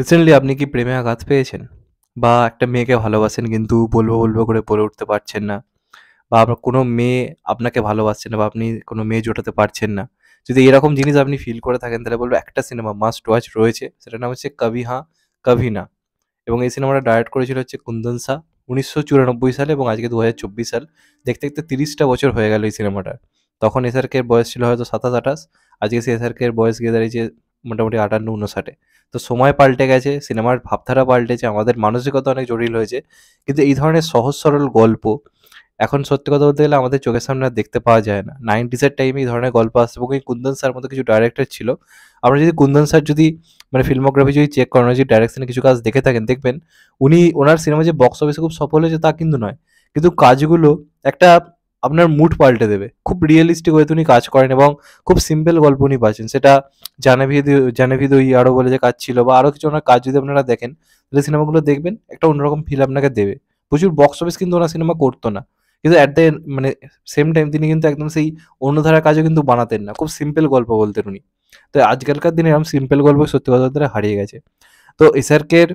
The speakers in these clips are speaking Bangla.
রিসেন্টলি আপনি কি প্রেমে আঘাত পেয়েছেন বা একটা মেয়েকে ভালোবাসেন কিন্তু বলবো বলবো করে বলে উঠতে পারছেন না বা আপনার কোনো মেয়ে আপনাকে ভালোবাসছে না বা আপনি কোনো মেয়ে জোটাতে পারছেন না যদি এরকম জিনিস আপনি ফিল করে থাকেন তাহলে বলবো একটা সিনেমা মাস্ট ওয়াচ রয়েছে সেটার নাম হচ্ছে কবি হাঁ কবি না এবং এই সিনেমাটা ডাইরেক্ট করেছিল হচ্ছে কুন্দন শাহ উনিশশো চুরানব্বই সালে এবং আজকে দু সাল দেখতে দেখতে তিরিশটা বছর হয়ে গেল এই সিনেমাটার তখন এসআরকে বয়স ছিল হয়তো সাতাশ আঠাশ আজকে সে এসআরকে বয়স গিয়ে দাঁড়িয়েছে মোটামুটি আটান্ন উনষাটে তো সময় পাল্টে গেছে সিনেমার ভাবধারা পাল্টেছে আমাদের মানসিকতা অনেক জটিল হয়েছে কিন্তু এই ধরনের সহজ সরল গল্প এখন সত্যি কথা বলতে গেলে আমাদের চোখের সামনে আর দেখতে পাওয়া যায় না নাইনটিসের টাইমে এই ধরনের গল্প আসতে এবং কুন্দন স্যার মতো কিছু ডাইরেক্টর ছিল আমরা যদি কুন্দন স্যার যদি মানে ফিল্মোগ্রাফি যদি চেক করেন যদি ডাইরেকশনে কিছু কাজ দেখে থাকেন দেখবেন উনি ওনার সিনেমা যে বক্স অফিসে খুব সফল হয়েছে তা কিন্তু নয় কিন্তু কাজগুলো একটা আপনার মুড পাল্টে দেবে খুব রিয়েলিস্টিক হয়ে উনি কাজ করেন এবং খুব সিম্পল গল্প উনি পাচ্ছেন সেটা জানেভি জানেভি ওই আরও বলে যে কাজ ছিল বা আরও কিছু ওনার কাজ যদি আপনারা দেখেন তাহলে সিনেমাগুলো দেখবেন একটা অন্যরকম ফিল আপনাকে দেবে প্রচুর বক্স অফিস কিন্তু ওনার সিনেমা করতো না কিন্তু অ্যাট দ্য মানে সেম টাইম তিনি কিন্তু একদম সেই অন্য ধারার কাজও কিন্তু বানাতেন না খুব সিম্পল গল্প বলতেন উনি তো আজকালকার দিনে এরকম সিম্পল গল্প সত্যি কথা হারিয়ে গেছে তো এসআরকের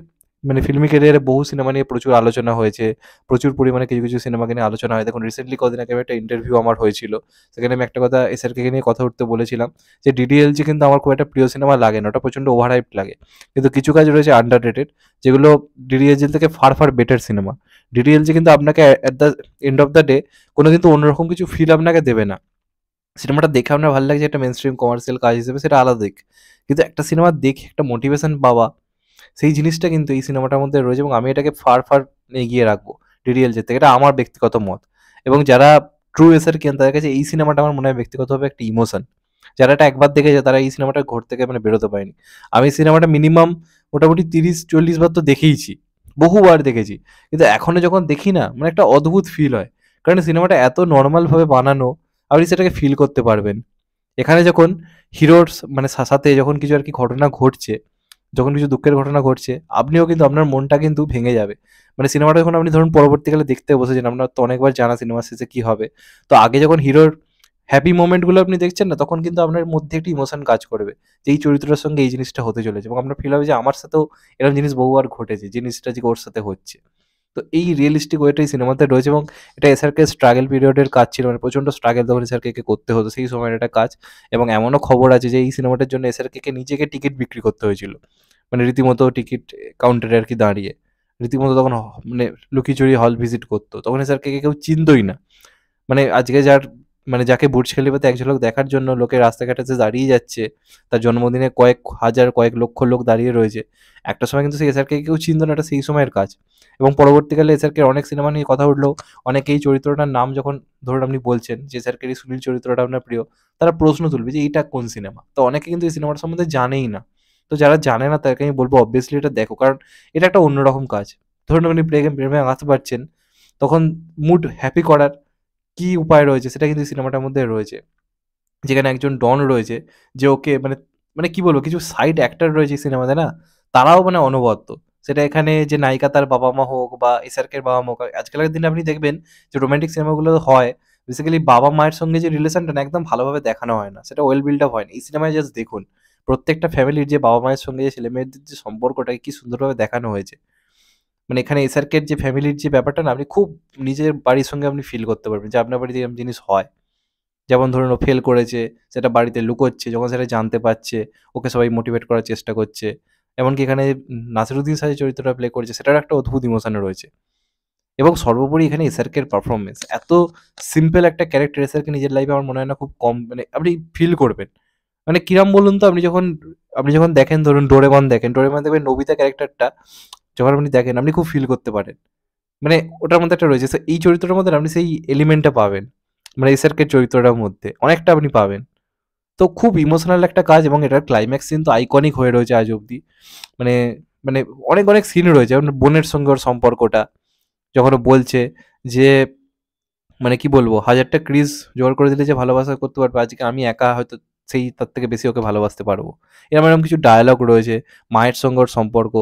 মানে ফিল্মি ক্যারিয়ারে বহু সিনেমা নিয়ে প্রচুর আলোচনা হয়েছে প্রচুর পরিমাণে কিছু কিছু সিনেমাকে নিয়ে আলোচনা হয় দেখুন রিসেন্টলি কদিন আগে একটা ইন্টারভিউ আমার হয়েছিল সেখানে আমি একটা কথা এসআরকে নিয়ে কথা উঠতে বলেছিলাম যে ডিডিএলজি কিন্তু আমার খুব একটা প্রিয় সিনেমা লাগে না ওটা প্রচণ্ড ওভারহাইপ লাগে কিন্তু কিছু কাজ রয়েছে আন্ডার রেটেড যেগুলো ডিডিএলজি থেকে far far better cinema DDLJ কিন্তু আপনাকে at the end of the day কোনো কিন্তু অন্যরকম কিছু ফিল আপনাকে দেবে না সিনেমাটা দেখে আপনার ভালো লাগছে একটা মেন স্ট্রিম কমার্শিয়াল কাজ হিসেবে সেটা আলাদা দিক কিন্তু একটা সিনেমা দেখে একটা মোটিভেশন পাওয়া সেই জিনিসটা কিন্তু এই সিনেমাটার মধ্যে রয়েছে এবং আমি এটাকে ফার ফার এগিয়ে রাখবো ডিডিএল যেতে থেকে এটা আমার ব্যক্তিগত মত এবং যারা ট্রু এসের কেন তাদের কাছে এই সিনেমাটা আমার মনে হয় ব্যক্তিগতভাবে একটা ইমোশন যারা এটা একবার দেখেছে তারা এই সিনেমাটা ঘর থেকে মানে বেরোতে পারেনি আমি সিনেমাটা মিনিমাম মোটামুটি তিরিশ চল্লিশ বার তো দেখেইছি বহুবার দেখেছি কিন্তু এখনও যখন দেখি না মানে একটা অদ্ভুত ফিল হয় কারণ সিনেমাটা এত নর্মালভাবে বানানো আপনি সেটাকে ফিল করতে পারবেন এখানে যখন হিরোর মানে সাথে যখন কিছু আর কি ঘটনা ঘটছে যখন কিছু দুঃখের ঘটনা ঘটছে আপনিও কিন্তু আপনার মনটা কিন্তু ভেঙে যাবে মানে সিনেমাটা যখন আপনি ধরুন পরবর্তীকালে দেখতে বসেছেন আপনার তো অনেকবার জানা সিনেমা শেষে কী হবে তো আগে যখন হিরোর হ্যাপি মোমেন্টগুলো আপনি দেখছেন না তখন কিন্তু আপনার মধ্যে একটি ইমোশন কাজ করবে যে এই চরিত্রের সঙ্গে এই জিনিসটা হতে চলেছে এবং আপনার ফিল হবে যে আমার সাথেও এরকম জিনিস বহুবার ঘটেছে জিনিসটা যে ওর সাথে হচ্ছে তো এই রিয়েলিস্টিক ওয়েটাই সিনেমাতে রয়েছে এবং এটা এসারকে স্ট্রাগল পিরিয়ডের কাজ ছিল মানে প্রচণ্ড স্ট্রাগল তখন এসআরকে কে করতে হতো সেই সময়ের একটা কাজ এবং এমনও খবর আছে যে এই সিনেমাটার জন্য এসআরকে কে নিজেকে টিকিট বিক্রি করতে হয়েছিল মানে রীতিমতো টিকিট কাউন্টারে আর কি দাঁড়িয়ে রীতিমতো তখন মানে লুকিচুরি হল ভিজিট করতো তখন এসআরকে কে কেউ চিনতই না মানে আজকে যার মানে যাকে বুর্জ খেলিপাতে এক ঝলক দেখার জন্য লোকে রাস্তাঘাটে দাঁড়িয়ে যাচ্ছে তার জন্মদিনে কয়েক হাজার কয়েক লক্ষ লোক দাঁড়িয়ে রয়েছে একটা সময় কিন্তু সেই এসআরকে কেউ চিনত না এটা সেই সময়ের কাজ এবং পরবর্তীকালে এসআরকে অনেক সিনেমা নিয়ে কথা উঠলো অনেকে এই চরিত্রটার নাম যখন ধরুন আপনি বলছেন যে এসআরকের এই সুনীল চরিত্রটা আপনার প্রিয় তারা প্রশ্ন তুলবে যে এটা কোন সিনেমা তো অনেকে কিন্তু এই সিনেমাটা সম্বন্ধে জানেই না তো যারা জানে না তাদেরকে আমি বলবো অবভিয়াসলি এটা দেখো কারণ এটা একটা অন্যরকম কাজ ধরুন আপনি প্রেমে প্রেমে পারছেন তখন মুড হ্যাপি করার কি উপায় রয়েছে সেটা কিন্তু সিনেমাটার মধ্যে রয়েছে যেখানে একজন ডন রয়েছে যে ওকে মানে মানে কি বলবো কিছু সাইড অ্যাক্টার রয়েছে সিনেমাতে না তারাও মানে অনবদ্য সেটা এখানে যে নায়িকা তার বাবা মা হোক বা এসআরকের বাবা মা হোক আজকালকার দিনে আপনি দেখবেন যে রোমান্টিক সিনেমাগুলো হয় বেসিক্যালি বাবা মায়ের সঙ্গে যে রিলেশনটা একদম ভালোভাবে দেখানো হয় না সেটা ওয়েল বিল্ড আপ হয় না এই সিনেমায় জাস্ট দেখুন প্রত্যেকটা ফ্যামিলির যে বাবা মায়ের সঙ্গে যে ছেলে মেয়েদের যে সম্পর্কটাকে কি সুন্দরভাবে দেখানো হয়েছে মানে এখানে এসআরকের যে ফ্যামিলির যে ব্যাপারটা না আপনি খুব নিজের বাড়ির সঙ্গে আপনি ফিল করতে পারবেন যে আপনার বাড়িতে এরকম জিনিস হয় যেমন ধরুন ও ফেল করেছে সেটা বাড়িতে লুকোচ্ছে যখন সেটা জানতে পারছে ওকে সবাই মোটিভেট করার চেষ্টা করছে এমনকি এখানে নাসিরুদ্দিন সাহেব চরিত্রটা প্লে করেছে সেটার একটা অদ্ভুত ইমোশনে রয়েছে এবং সর্বোপরি এখানে এসআরকের পারফরমেন্স এত সিম্পল একটা ক্যারেক্টার এসারকে নিজের লাইফে আমার মনে হয় না খুব কম মানে আপনি ফিল করবেন মানে কিরাম বলুন তো আপনি যখন আপনি যখন দেখেন ধরুন ডোরেমন দেখেন ডোরেমন দেখবেন নবিতা ক্যারেক্টারটা যখন আপনি দেখেন আপনি খুব ফিল করতে পারেন মানে ওটার মধ্যে একটা রয়েছে এই চরিত্রটার মধ্যে আপনি সেই এলিমেন্টটা পাবেন মানে এসআরকে চরিত্রটার মধ্যে অনেকটা আপনি পাবেন তো খুব ইমোশনাল একটা কাজ এবং এটার ক্লাইম্যাক্স সিন তো আইকনিক হয়ে রয়েছে আজ অব্দি মানে মানে অনেক অনেক সিন রয়েছে যেমন বোনের সঙ্গে ওর সম্পর্কটা যখন বলছে যে মানে কি বলবো হাজারটা ক্রিজ জোগাড় করে দিলে যে ভালোবাসা করতে পারবে আজকে আমি একা হয়তো সেই তার থেকে বেশি ওকে ভালোবাসতে পারবো এরকম এরকম কিছু ডায়ালগ রয়েছে মায়ের সঙ্গে ওর সম্পর্ক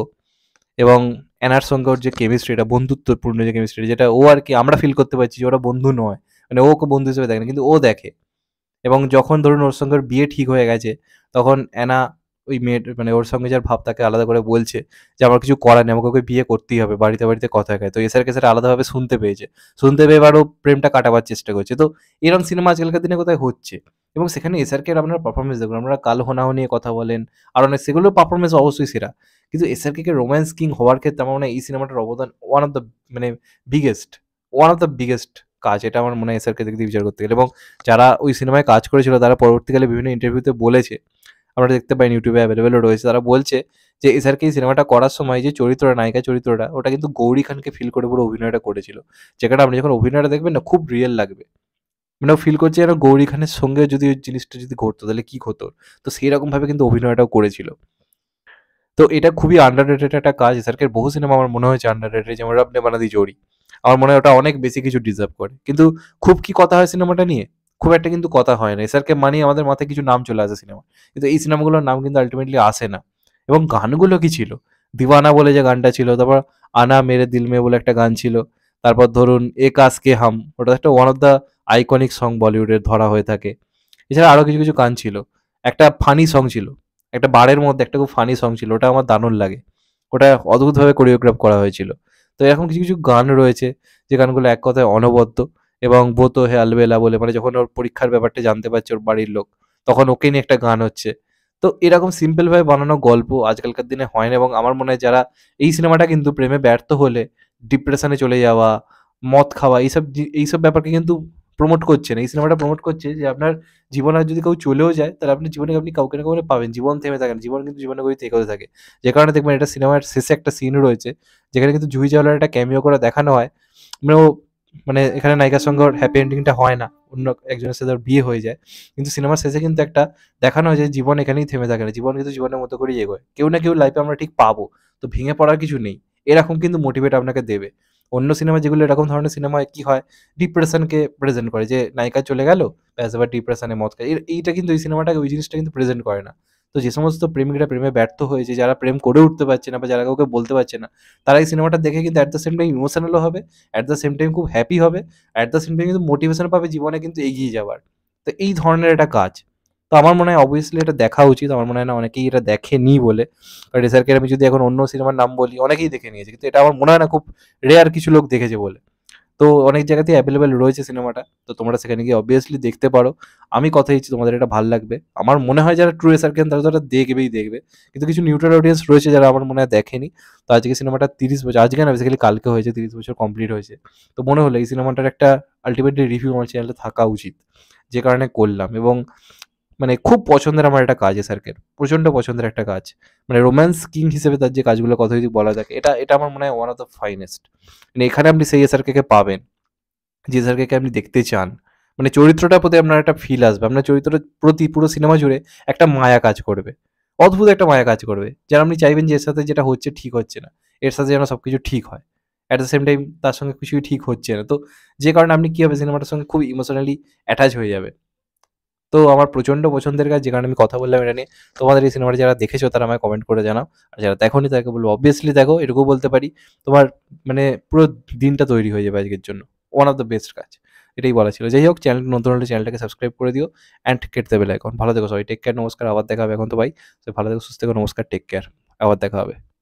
এবং অ্যানার সঙ্গে ওর যে কেমিস্ট্রিটা বন্ধুত্বপূর্ণ যে কেমিস্ট্রি যেটা ও আর কি আমরা ফিল করতে পারছি যে ওরা বন্ধু নয় মানে ওকে বন্ধু হিসেবে দেখে না কিন্তু ও দেখে এবং যখন ধরুন ওর সঙ্গে ওর বিয়ে ঠিক হয়ে গেছে তখন অ্যানা ওই মেয়ে মানে ওর সঙ্গে যার ভাব তাকে আলাদা করে বলছে যে আমার কিছু করার নেই আমাকে ওকে বিয়ে করতেই হবে বাড়িতে বাড়িতে কথা খায় তো এসআর কেসার আলাদাভাবে শুনতে পেয়েছে শুনতে পেয়ে এবার ও প্রেমটা কাটাবার চেষ্টা করছে তো এরকম সিনেমা আজকালকার দিনে কোথায় হচ্ছে এবং সেখানে এসআরকে আপনার পারফরমেন্স দেখুন আপনারা কাল হোনাহো নিয়ে কথা বলেন আর অনেক সেগুলো পারফরমেন্স অবশ্যই সেরা কিন্তু এসআরকে কে রোম্যান্স কিং হওয়ার ক্ষেত্রে আমার মনে হয় এই সিনেমাটার অবদান ওয়ান অফ দ্য মানে biggest one of the biggest কাজ এটা আমার মনে হয় এসআরকে দিক বিচার করতে গেলে এবং যারা ওই সিনেমায় কাজ করেছিল তারা পরবর্তীকালে বিভিন্ন ইন্টারভিউতে বলেছে আমরা দেখতে পাই ইউটিউবে অ্যাভেলেবেলও রয়েছে তারা বলছে যে এসআরকে এই সিনেমাটা করার সময় যে চরিত্রটা নায়িকা চরিত্রটা ওটা কিন্তু গৌরী খানকে ফিল করে পুরো অভিনয়টা করেছিল যেখানে আপনি যখন অভিনয়টা দেখবেন না খুব রিয়েল লাগবে মানে ফিল করছে যেন গৌরী খানের সঙ্গে যদি ওই জিনিসটা যদি ঘটতো তাহলে কী হতো তো সেই রকমভাবে কিন্তু অভিনয়টাও করেছিল তো এটা খুবই আন্ডার রেটেড একটা কাজ এসারকের বহু সিনেমা আমার মনে হয়েছে আন্ডার রেটেড যেমন রাবনে বানাদি জোরি আমার মনে হয় ওটা অনেক বেশি কিছু ডিজার্ভ করে কিন্তু খুব কি কথা হয় সিনেমাটা নিয়ে খুব একটা কিন্তু কথা হয় না এসারকে মানে আমাদের মাথায় কিছু নাম চলে আসে সিনেমা কিন্তু এই সিনেমাগুলোর নাম কিন্তু আলটিমেটলি আসে না এবং গানগুলো কি ছিল দিওয়ানা বলে যে গানটা ছিল তারপর আনা মেরে দিল মে বলে একটা গান ছিল তারপর ধরুন এ কাজ কে হাম ওটা একটা one of the iconic song বলিউডের ধরা হয়ে থাকে এছাড়া আরও কিছু কিছু গান ছিল একটা ফানি সং ছিল একটা বারের মধ্যে একটা খুব ফানি সং ছিল ওটা আমার দানুর লাগে ওটা অদ্ভুতভাবে কোরিওগ্রাফ করা হয়েছিল তো এরকম কিছু কিছু গান রয়েছে যে গানগুলো এক কথায় অনবদ্য এবং বোতো হে আলবেলা বলে মানে যখন ওর পরীক্ষার ব্যাপারটা জানতে পারছে ওর বাড়ির লোক তখন ওকে নিয়ে একটা গান হচ্ছে তো এরকম সিম্পলভাবে বানানো গল্প আজকালকার দিনে হয় না এবং আমার মনে হয় যারা এই সিনেমাটা কিন্তু প্রেমে ব্যর্থ হলে ডিপ্রেশনে চলে যাওয়া মদ খাওয়া এইসব এইসব ব্যাপারকে কিন্তু প্রমোট করছেন এই সিনেমাটা প্রমোট করছে যে আপনার জীবন আর যদি কেউ চলেও যায় তাহলে আপনি জীবনে আপনি কাউকে না কাউকে পাবেন জীবন থেমে থাকেন জীবন কিন্তু জীবনে গতি হতে থাকে যে কারণে দেখবেন এটা সিনেমার শেষে একটা সিন রয়েছে যেখানে কিন্তু জুহি চাওলার একটা ক্যামিও করে দেখানো হয় মানে ও মানে এখানে নায়িকার সঙ্গে হ্যাপি এন্ডিংটা হয় না অন্য একজনের সাথে বিয়ে হয়ে যায় কিন্তু সিনেমার শেষে কিন্তু একটা দেখানো হয় যে জীবন এখানেই থেমে থাকে না জীবন কিন্তু জীবনের মতো করে এগোয় কেউ না কেউ লাইফে আমরা ঠিক পাবো তো ভেঙে পড়ার কিছু নেই এরকম কিন্তু মোটিভেট আপনাকে দেবে অন্য সিনেমা যেগুলো এরকম ধরনের সিনেমায় কি হয় ডিপ্রেশনকে প্রেজেন্ট করে যে নায়িকা চলে গেল ব্যাস এবার ডিপ্রেশনে মত খায় এইটা কিন্তু এই সিনেমাটাকে ওই জিনিসটা কিন্তু প্রেজেন্ট করে না তো যে সমস্ত প্রেমিকরা প্রেমে ব্যর্থ হয়েছে যারা প্রেম করে উঠতে পারছে না বা যারা কাউকে বলতে পারছে না তারা এই সিনেমাটা দেখে কিন্তু অ্যাট দ্য সেম টাইম ইমোশনালও হবে অ্যাট দ্য সেম টাইম খুব হ্যাপি হবে অ্যাট দ্য সেম টাইম কিন্তু মোটিভেশন পাবে জীবনে কিন্তু এগিয়ে যাওয়ার তো এই ধরনের একটা কাজ তো আমার মনে হয় অবভিয়াসলি এটা দেখা উচিত আমার মনে হয় না অনেকেই এটা দেখেনি বলে কারণ এসআরকে আমি যদি এখন অন্য সিনেমার নাম বলি অনেকেই দেখে নিয়েছে কিন্তু এটা আমার মনে হয় না খুব রেয়ার কিছু লোক দেখেছে বলে তো অনেক জায়গাতেই অ্যাভেলেবেল রয়েছে সিনেমাটা তো তোমরা সেখানে গিয়ে অবভিয়াসলি দেখতে পারো আমি কথা দিচ্ছি তোমাদের এটা ভালো লাগবে আমার মনে হয় যারা ট্রু এসার কেন তারা তারা দেখবেই দেখবে কিন্তু কিছু নিউট্রাল অডিয়েন্স রয়েছে যারা আমার মনে হয় দেখেনি তো আজকে সিনেমাটা তিরিশ বছর আজকে না বেসিক্যালি কালকে হয়েছে তিরিশ বছর কমপ্লিট হয়েছে তো মনে হলো এই সিনেমাটার একটা আলটিমেটলি রিভিউ আমার চ্যানেলে থাকা উচিত যে কারণে করলাম এবং মানে খুব পছন্দের আমার একটা কাজ স্যারকের প্রচণ্ড পছন্দের একটা কাজ মানে রোম্যান্স কিং হিসেবে তার যে কাজগুলো কথা যদি বলা যাক এটা এটা আমার মনে হয় ওয়ান অফ দ্য ফাইনেস্ট মানে এখানে আপনি সেই এসআরকে পাবেন যে এসআরকে আপনি দেখতে চান মানে চরিত্রটার প্রতি আপনার একটা ফিল আসবে আপনার চরিত্রের প্রতি পুরো সিনেমা জুড়ে একটা মায়া কাজ করবে অদ্ভুত একটা মায়া কাজ করবে যেন আপনি চাইবেন যে এর সাথে যেটা হচ্ছে ঠিক হচ্ছে না এর সাথে যেন সব কিছু ঠিক হয় অ্যাট দ্য সেম টাইম তার সঙ্গে কিছুই ঠিক হচ্ছে না তো যে কারণে আপনি কী হবে সিনেমাটার সঙ্গে খুব ইমোশনালি অ্যাটাচ হয়ে যাবে তো আমার প্রচণ্ড পছন্দের কাজ যেখানে আমি কথা বললাম এটা নিয়ে তোমাদের এই সিনেমাটা যারা দেখেছো তারা আমায় কমেন্ট করে জানাও আর যারা দেখোনি তাকে বলবো অবভিয়াসলি দেখো এটুকু বলতে পারি তোমার মানে পুরো দিনটা তৈরি হয়ে যাবে আজকের জন্য ওয়ান অফ দ্য বেস্ট কাজ এটাই বলা ছিল যাই হোক চ্যানেল নতুন হলে চ্যানেলটাকে সাবস্ক্রাইব করে দিও অ্যান্ড কেট দেবে এখন ভালো দেখো সবাই টেক কেয়ার নমস্কার আবার দেখা হবে এখন তো ভাই ভালো দেখো সুস্থ থেকো নমস্কার টেক কেয়ার আবার দেখা হবে